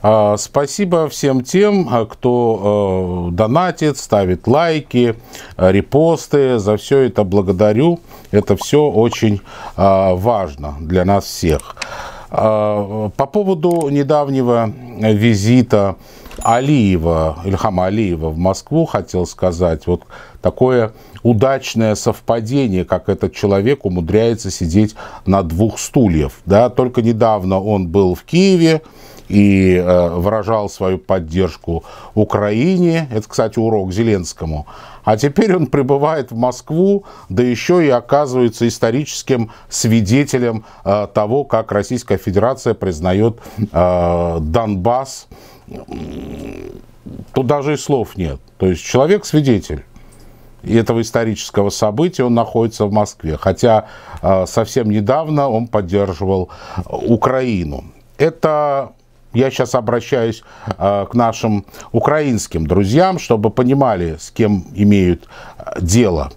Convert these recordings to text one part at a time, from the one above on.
А, спасибо всем тем, а, кто а, донатит, ставит лайки, репосты. За все это благодарю. Это все очень важно для нас всех. По поводу недавнего визита Алиева, Ильхама Алиева в Москву хотел сказать вот такое удачное совпадение, как этот человек умудряется сидеть на двух стульев, Да? Только недавно он был в Киеве, и э, выражал свою поддержку Украине. Это, кстати, урок Зеленскому. А теперь он прибывает в Москву, да еще и оказывается историческим свидетелем э, того, как Российская Федерация признает э, Донбасс. Тут даже и слов нет. То есть человек свидетель. И этого исторического события он находится в Москве. Хотя а, совсем недавно он поддерживал э, Украину. Это я сейчас обращаюсь э, к нашим украинским друзьям, чтобы понимали, с кем имеют э, дело.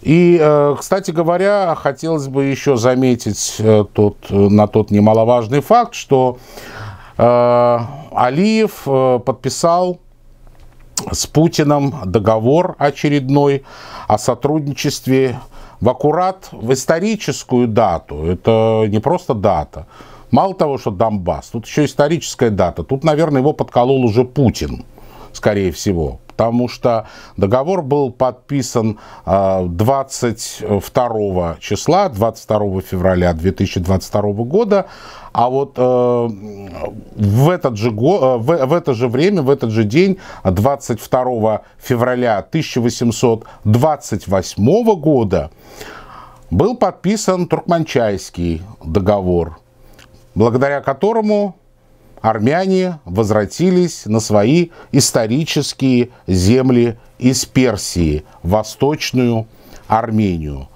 И, кстати говоря, хотелось бы еще заметить тот, на тот немаловажный факт, что Алиев подписал с Путиным договор очередной о сотрудничестве в аккурат в историческую дату. Это не просто дата. Мало того, что Донбасс, тут еще историческая дата. Тут, наверное, его подколол уже Путин, скорее всего потому что договор был подписан 22 а, числа, 22 февраля 2022 года, а вот э, в, этот же, э, в, в это же время, в этот же день, 22 февраля 1828 года, был подписан Туркманчайский договор, благодаря которому армяне возвратились на свои исторические земли из Персии, Восточную Армению.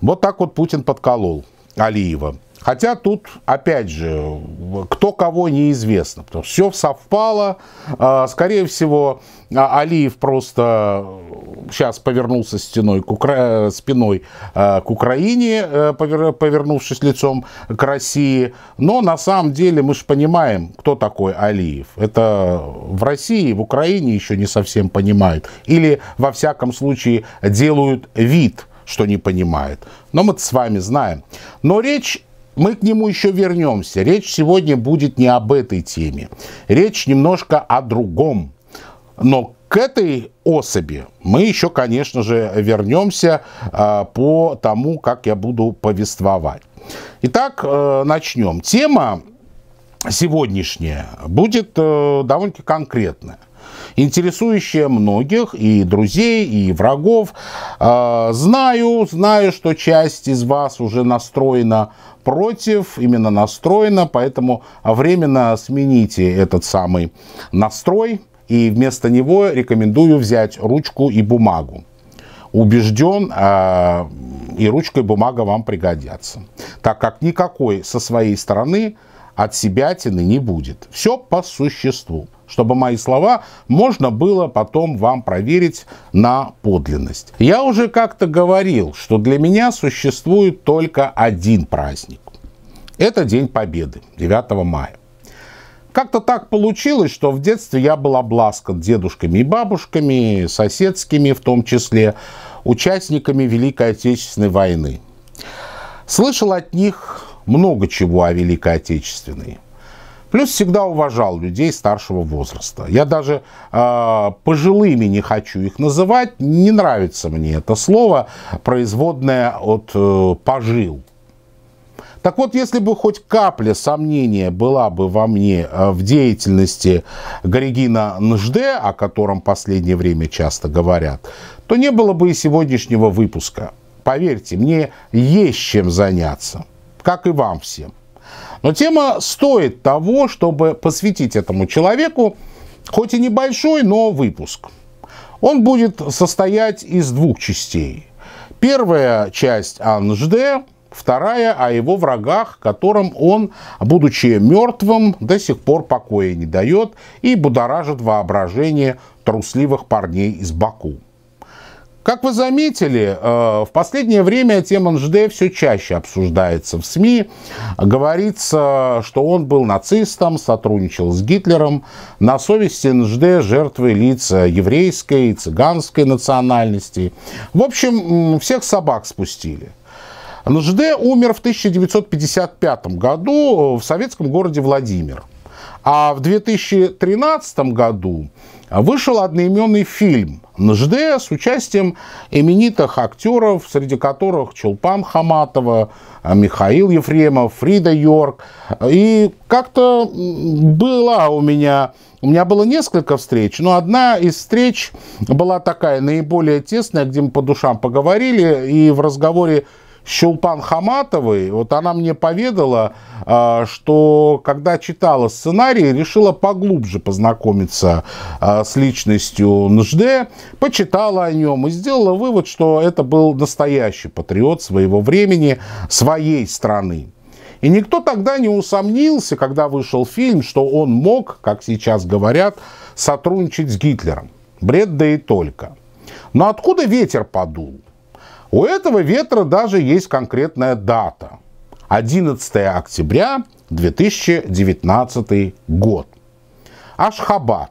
Вот так вот Путин подколол Алиева. Хотя тут, опять же, кто кого неизвестно, потому что все совпало. А, скорее всего, а, Алиев просто сейчас повернулся стеной к Укра... спиной а, к Украине, э, повернувшись лицом к России. Но на самом деле мы же понимаем, кто такой Алиев. Это в России, в Украине еще не совсем понимают. Или, во всяком случае, делают вид, что не понимают. Но мы с вами знаем. Но речь мы к нему еще вернемся. Речь сегодня будет не об этой теме. Речь немножко о другом. Но к этой особи мы еще, конечно же, вернемся э, а, по тому, как я буду повествовать. Итак, э, начнем. Тема сегодняшняя будет э, довольно-таки конкретная интересующая многих и друзей, и врагов. А, знаю, знаю, что часть из вас уже настроена против, именно настроена, поэтому временно смените этот самый настрой. И вместо него рекомендую взять ручку и бумагу убежден, а, и ручка и бумага вам пригодятся. Так как никакой со своей стороны от себя тины не будет. Все по существу чтобы мои слова можно было потом вам проверить на подлинность. Я уже как-то говорил, что для меня существует только один праздник. Это День Победы, 9 мая. Как-то так получилось, что в детстве я был обласкан дедушками и бабушками, соседскими в том числе, участниками Великой Отечественной войны. Слышал от них много чего о Великой Отечественной. Плюс всегда уважал людей старшего возраста. Я даже э, пожилыми не хочу их называть. Не нравится мне это слово, производное от э, пожил. Так вот, если бы хоть капля сомнения была бы во мне э, в деятельности Горегина НЖД, о котором последнее время часто говорят, то не было бы и сегодняшнего выпуска. Поверьте, мне есть чем заняться, как и вам всем. Но тема стоит того, чтобы посвятить этому человеку, хоть и небольшой, но выпуск. Он будет состоять из двух частей. Первая часть Анжде, вторая о его врагах, которым он, будучи мертвым, до сих пор покоя не дает и будоражит воображение трусливых парней из Баку. Как вы заметили, э, в последнее время тема НЖД все чаще обсуждается в СМИ. Говорится, что он был нацистом, сотрудничал с Гитлером. На совести НЖД жертвы лица еврейской и цыганской национальности. В общем, всех собак спустили. НЖД умер в 1955 году в советском городе Владимир. А в 2013 году вышел одноименный фильм «НЖД» с участием именитых актеров, среди которых Чулпан Хаматова, Михаил Ефремов, Фрида Йорк. И как-то было у меня... У меня было несколько встреч, но одна из встреч была такая наиболее тесная, где мы по душам поговорили, и в разговоре Щелпан Хаматовой, вот она мне поведала, а, что когда читала сценарий, решила поглубже познакомиться а, с личностью Нжде, почитала о нем и сделала вывод, что это был настоящий патриот своего времени, своей страны. И никто тогда не усомнился, когда вышел фильм, что он мог, как сейчас говорят, сотрудничать с Гитлером. Бред да и только. Но откуда ветер подул? У этого ветра даже есть конкретная дата. 11 октября 2019 год. Ашхабад.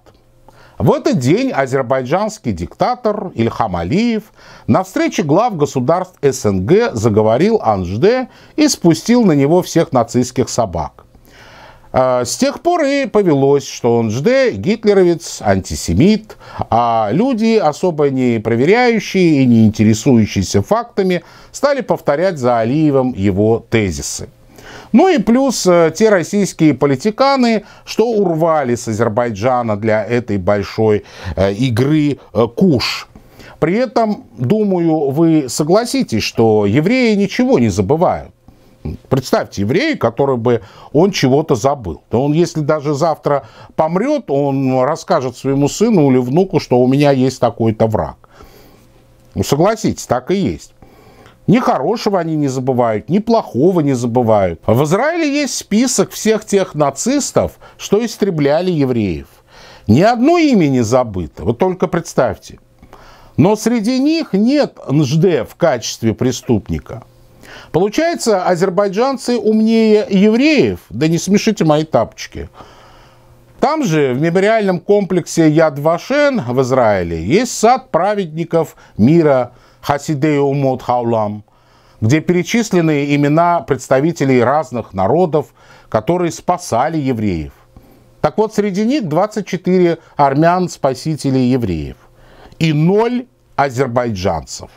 В этот день азербайджанский диктатор Ильхам Алиев на встрече глав государств СНГ заговорил Анжде и спустил на него всех нацистских собак. А с тех пор и повелось, что он ЖД, гитлеровец, антисемит, а люди, особо не проверяющие и не интересующиеся фактами, стали повторять за Алиевым его тезисы. Ну и плюс э, те российские политиканы, что урвали с Азербайджана для этой большой э, игры э, куш. При этом, думаю, вы согласитесь, что евреи ничего не забывают. Представьте, еврея, который бы он чего-то забыл. То он, если даже завтра помрет, он расскажет своему сыну или внуку, что у меня есть такой-то враг. Ну, согласитесь, так и есть. Ни хорошего они не забывают, ни плохого не забывают. В Израиле есть список всех тех нацистов, что истребляли евреев. Ни одно имя не забыто, Вот только представьте. Но среди них нет НЖД в качестве преступника – Получается, азербайджанцы умнее евреев? Да не смешите мои тапочки. Там же, в мемориальном комплексе Ядвашен в Израиле, есть сад праведников мира Хасидею Умот Хаулам, где перечислены имена представителей разных народов, которые спасали евреев. Так вот, среди них 24 армян-спасителей евреев и ноль азербайджанцев.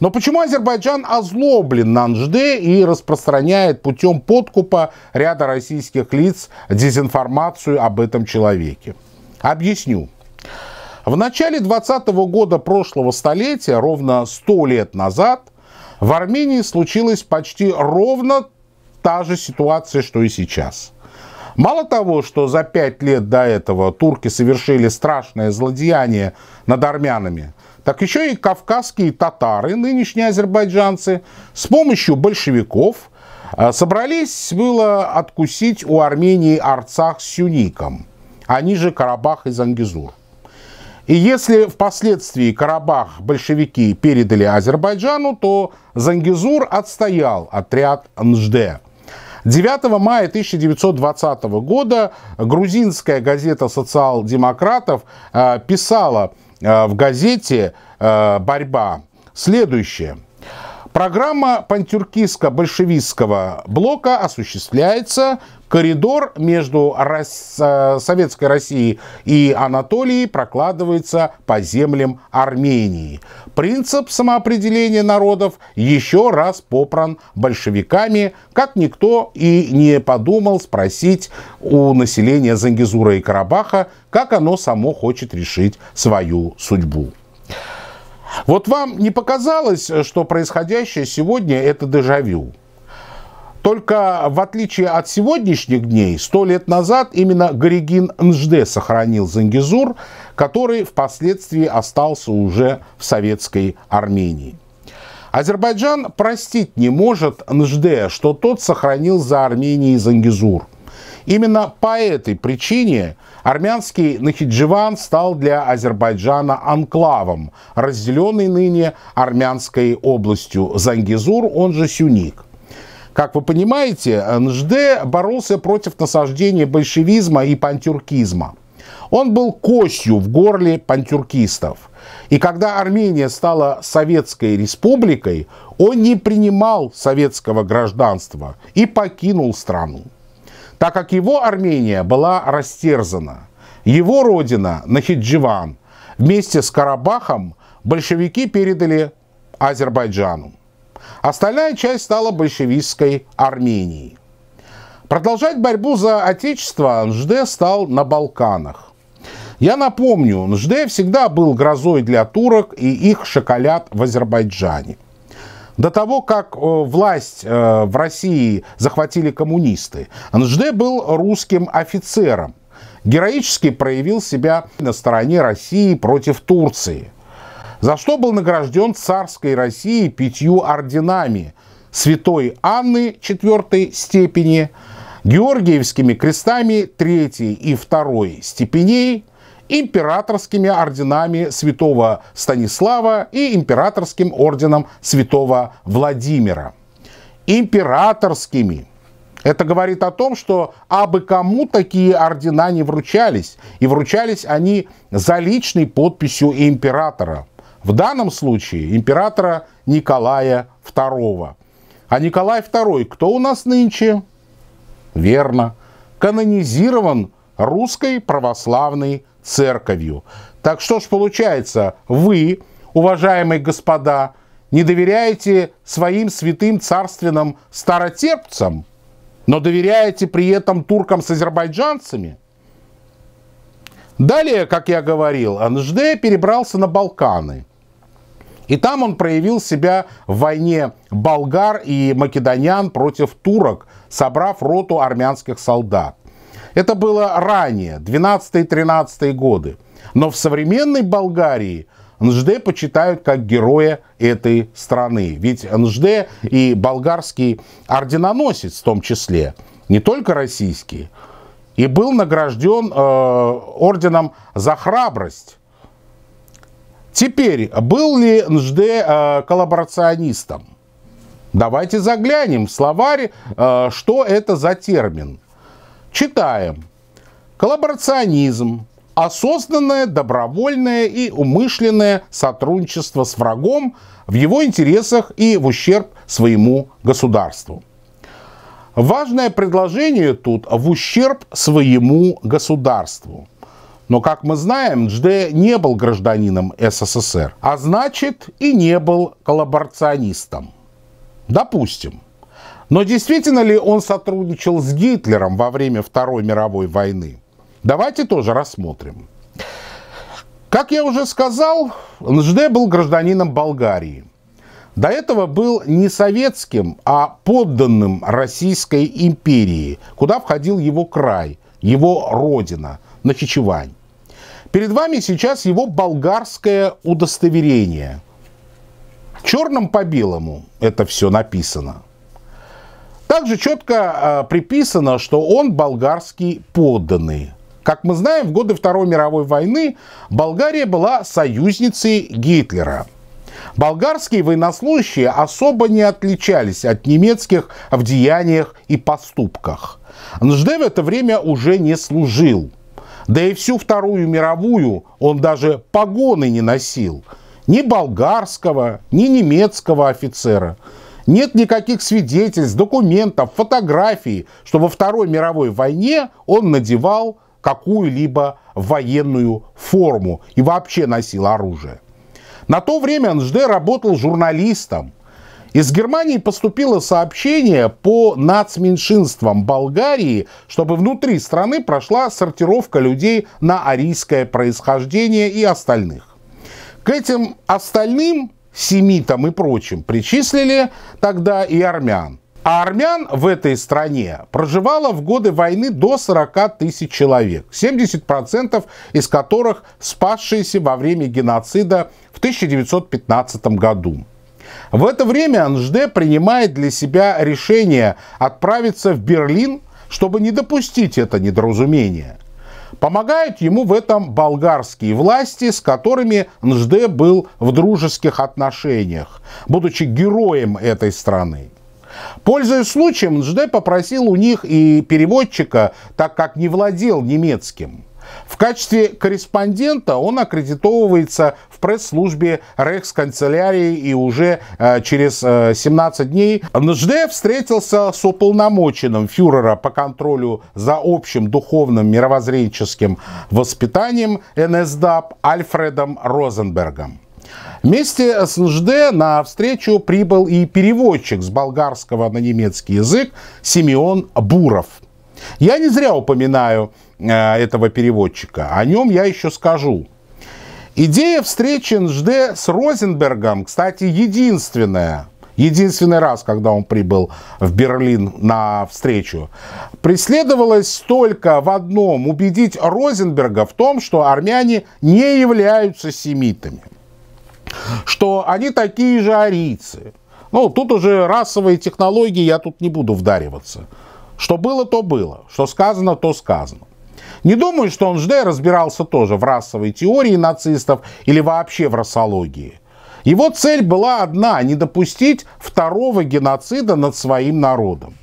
Но почему Азербайджан озлоблен на НЖД и распространяет путем подкупа ряда российских лиц дезинформацию об этом человеке? Объясню. В начале 20 -го года прошлого столетия, ровно 100 лет назад, в Армении случилась почти ровно та же ситуация, что и сейчас – Мало того, что за пять лет до этого турки совершили страшное злодеяние над армянами, так еще и кавказские татары, нынешние азербайджанцы, с помощью большевиков э, собрались было откусить у Армении Арцах с Сюником, они же Карабах и Зангизур. И если впоследствии Карабах большевики передали Азербайджану, то Зангизур отстоял отряд НЖД. 9 мая 1920 года грузинская газета «Социал-демократов» э, писала – Э, в газете э, «Борьба» следующее – Программа пантюркистско-большевистского блока осуществляется. Коридор между Рос... Э, Советской Россией и Анатолией прокладывается по землям Армении. Принцип самоопределения народов еще раз попран большевиками, как никто и не подумал спросить у населения Зангизура и Карабаха, как оно само хочет решить свою судьбу. Вот вам не показалось, что происходящее сегодня это дежавю? Только в отличие от сегодняшних дней, сто лет назад именно Горигин Нжде сохранил Зангизур, который впоследствии остался уже в советской Армении. Азербайджан простить не может Нжде, что тот сохранил за Арменией Зангизур. Именно по этой причине Армянский Нахидживан стал для Азербайджана анклавом, разделенный ныне армянской областью Зангизур, он же Сюник. Как вы понимаете, НЖД боролся против насаждения большевизма и пантюркизма. Он был костью в горле пантюркистов. И когда Армения стала Советской Республикой, он не принимал советского гражданства и покинул страну так как его Армения была растерзана. Его родина, Нахидживан, вместе с Карабахом большевики передали Азербайджану. Остальная часть стала большевистской Арменией. Продолжать борьбу за отечество НЖД стал на Балканах. Я напомню, НЖД всегда был грозой для турок и их шоколад в Азербайджане – до того, как э, власть э, в России захватили коммунисты, Анжде был русским офицером. Героически проявил себя на стороне России против Турции, за что был награжден царской Россией пятью орденами Святой Анны четвертой степени, Георгиевскими крестами третьей и второй степеней, императорскими орденами святого Станислава и императорским орденом святого Владимира. Императорскими. Это говорит о том, что абы кому такие ордена не вручались, и вручались они за личной подписью императора. В данном случае императора Николая II. А Николай II кто у нас нынче? Верно, канонизирован Русской Православной церковью. Так что ж получается, вы, уважаемые господа, не доверяете своим святым царственным старотерпцам, но доверяете при этом туркам с азербайджанцами? Далее, как я говорил, НЖД перебрался на Балканы. И там он проявил себя в войне болгар и македонян против турок, собрав роту армянских солдат. Это было ранее, 12-13 годы. Но в современной Болгарии Нжде почитают как героя этой страны. Ведь Нжде и болгарский орденоносец в том числе, не только российский, и был награжден э, орденом за храбрость. Теперь, был ли Нжде э, коллаборационистом? Давайте заглянем в словарь, э, что это за термин. Читаем. Коллаборационизм – осознанное, добровольное и умышленное сотрудничество с врагом в его интересах и в ущерб своему государству. Важное предложение тут в ущерб своему государству. Но, как мы знаем, Джде не был гражданином СССР, а значит и не был коллаборационистом. Допустим, но действительно ли он сотрудничал с Гитлером во время Второй мировой войны? Давайте тоже рассмотрим. Как я уже сказал, НЖД был гражданином Болгарии. До этого был не советским, а подданным Российской империи, куда входил его край, его родина, Нахичевань. Перед вами сейчас его болгарское удостоверение. Черным по белому это все написано – также четко а, приписано, что он болгарский подданный. Как мы знаем, в годы Второй мировой войны Болгария была союзницей Гитлера. Болгарские военнослужащие особо не отличались от немецких в деяниях и поступках. Нжде в это время уже не служил. Да и всю Вторую мировую он даже погоны не носил. Ни болгарского, ни немецкого офицера – нет никаких свидетельств, документов, фотографий, что во Второй мировой войне он надевал какую-либо военную форму и вообще носил оружие. На то время НЖД работал журналистом. Из Германии поступило сообщение по нацменьшинствам Болгарии, чтобы внутри страны прошла сортировка людей на арийское происхождение и остальных. К этим остальным семитам и прочим причислили тогда и армян. А армян в этой стране проживало в годы войны до 40 тысяч человек, 70% из которых спасшиеся во время геноцида в 1915 году. В это время Анжде принимает для себя решение отправиться в Берлин, чтобы не допустить это недоразумение. Помогают ему в этом болгарские власти, с которыми НЖД был в дружеских отношениях, будучи героем этой страны. Пользуясь случаем, НЖД попросил у них и переводчика, так как не владел немецким – в качестве корреспондента он аккредитовывается в пресс-службе Рейхсканцелярии и уже э, через э, 17 дней НЖД встретился с уполномоченным фюрера по контролю за общим духовным мировоззренческим воспитанием НСДАП Альфредом Розенбергом. Вместе с НЖД на встречу прибыл и переводчик с болгарского на немецкий язык Симеон Буров – я не зря упоминаю э, этого переводчика, о нем я еще скажу. Идея встречи НЖД с Розенбергом, кстати, единственная, единственный раз, когда он прибыл в Берлин на встречу, преследовалась только в одном – убедить Розенберга в том, что армяне не являются семитами, что они такие же арийцы. Ну, тут уже расовые технологии, я тут не буду вдариваться – что было, то было. Что сказано, то сказано. Не думаю, что он ЖД разбирался тоже в расовой теории нацистов или вообще в расологии. Его цель была одна – не допустить второго геноцида над своим народом.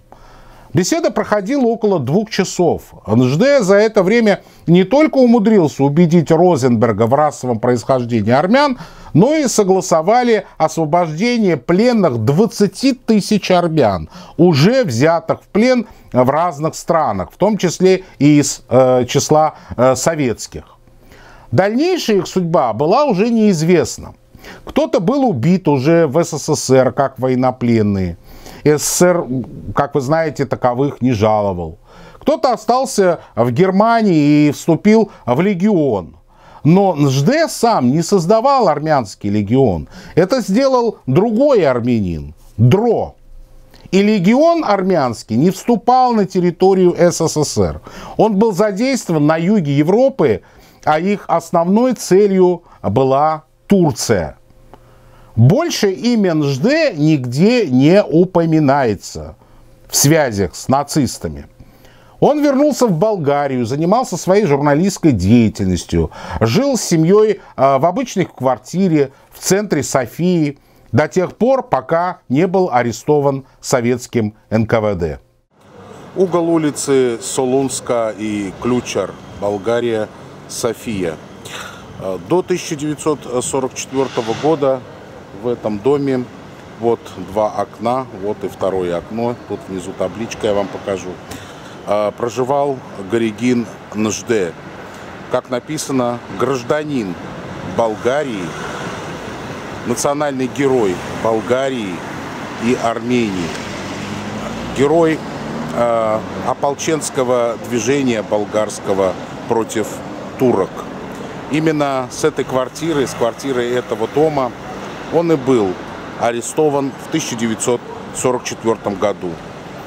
Беседа проходила около двух часов. НЖД за это время не только умудрился убедить Розенберга в расовом происхождении армян, но и согласовали освобождение пленных 20 тысяч армян, уже взятых в плен в разных странах, в том числе и из э, числа э, советских. Дальнейшая их судьба была уже неизвестна. Кто-то был убит уже в СССР как военнопленные. СССР, как вы знаете, таковых не жаловал. Кто-то остался в Германии и вступил в легион. Но Нжде сам не создавал армянский легион. Это сделал другой армянин, Дро. И легион армянский не вступал на территорию СССР. Он был задействован на юге Европы, а их основной целью была Турция. Больше имя Нжде нигде не упоминается в связях с нацистами. Он вернулся в Болгарию, занимался своей журналистской деятельностью, жил с семьей а, в обычной квартире в центре Софии до тех пор, пока не был арестован советским НКВД. Угол улицы Солунска и Ключар, Болгария, София – Э, до 1944 года в этом доме вот два окна, вот и второе окно. Тут внизу табличка, я вам покажу. Э, проживал Горегин Нжде. Как написано, гражданин Болгарии, национальный герой Болгарии и Армении. Герой э, ополченского движения болгарского против турок. Именно с этой квартиры, с квартиры этого дома он и был арестован в 1944 году.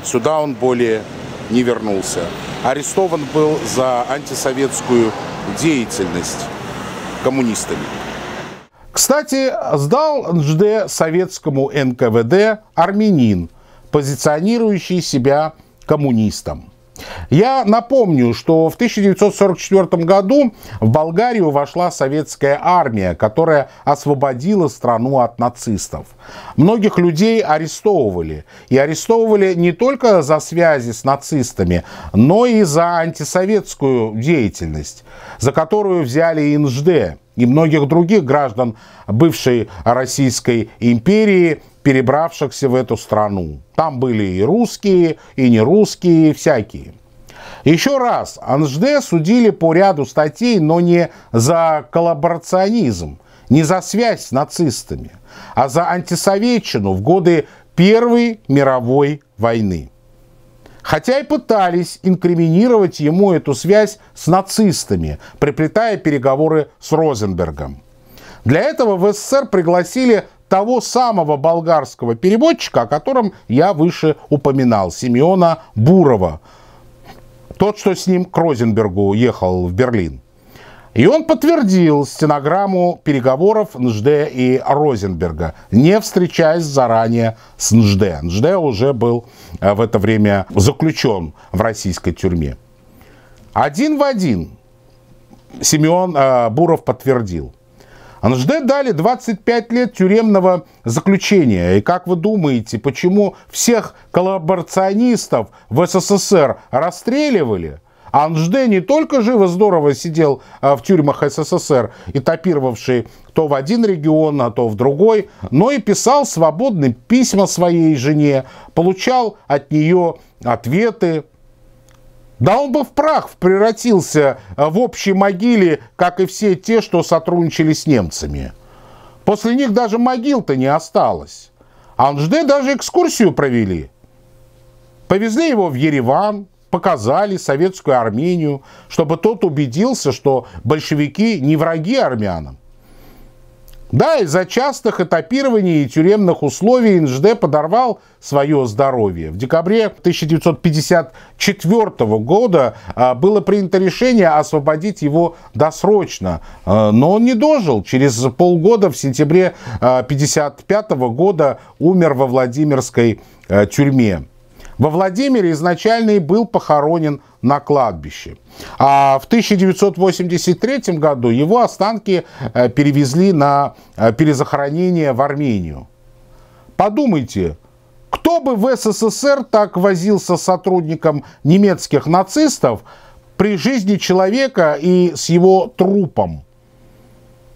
Сюда он более не вернулся. Арестован был за антисоветскую деятельность коммунистами. Кстати, сдал НЖД советскому НКВД армянин, позиционирующий себя коммунистом. Я напомню, что в 1944 году в Болгарию вошла советская армия, которая освободила страну от нацистов. Многих людей арестовывали. И арестовывали не только за связи с нацистами, но и за антисоветскую деятельность, за которую взяли Инжде и многих других граждан бывшей Российской империи, перебравшихся в эту страну. Там были и русские, и не русские, всякие. Еще раз, Анжде судили по ряду статей, но не за коллаборационизм, не за связь с нацистами, а за антисоветчину в годы Первой мировой войны. Хотя и пытались инкриминировать ему эту связь с нацистами, приплетая переговоры с Розенбергом. Для этого в СССР пригласили того самого болгарского переводчика, о котором я выше упоминал, Симеона Бурова. Тот, что с ним к Розенбергу ехал в Берлин. И он подтвердил стенограмму переговоров НЖД и Розенберга, не встречаясь заранее с НЖД. НЖД уже был э, в это время заключен в российской тюрьме. Один в один Семен э, Буров подтвердил. Анжде дали 25 лет тюремного заключения. И как вы думаете, почему всех коллаборационистов в СССР расстреливали? Анжде не только живо-здорово сидел а, в тюрьмах СССР, этапировавший то в один регион, а то в другой, но и писал свободные письма своей жене, получал от нее ответы, да он бы в прах превратился э, в общей могиле, как и все те, что сотрудничали с немцами. После них даже могил-то не осталось. А Анжде даже экскурсию провели. Повезли его в Ереван, показали советскую Армению, чтобы тот убедился, что большевики не враги армянам. Да, из-за частых этапирований и тюремных условий НЖД подорвал свое здоровье. В декабре 1954 года а, было принято решение освободить его досрочно, а, но он не дожил. Через полгода, в сентябре 1955 а, года, умер во Владимирской тюрьме. Во Владимире изначально и был похоронен на кладбище. А в 1983 году его останки э, перевезли на э, перезахоронение в Армению. Подумайте, кто бы в СССР так возился с сотрудником немецких нацистов при жизни человека и с его трупом?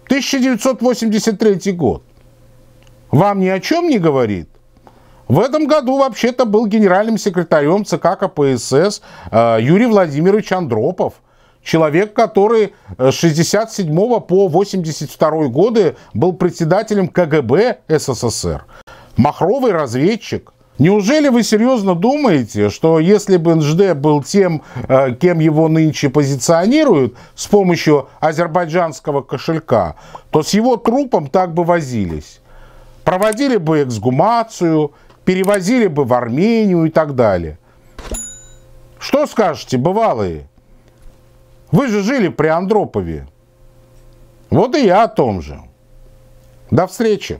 1983 год. Вам ни о чем не говорит? В этом году вообще-то был генеральным секретарем ЦК КПСС э, Юрий Владимирович Андропов. Человек, который э, с 67 по 82 годы был председателем КГБ СССР. Махровый разведчик. Неужели вы серьезно думаете, что если бы НЖД был тем, э, кем его нынче позиционируют с помощью азербайджанского кошелька, то с его трупом так бы возились? Проводили бы эксгумацию, перевозили бы в Армению и так далее. Что скажете, бывалые? Вы же жили при Андропове. Вот и я о том же. До встречи.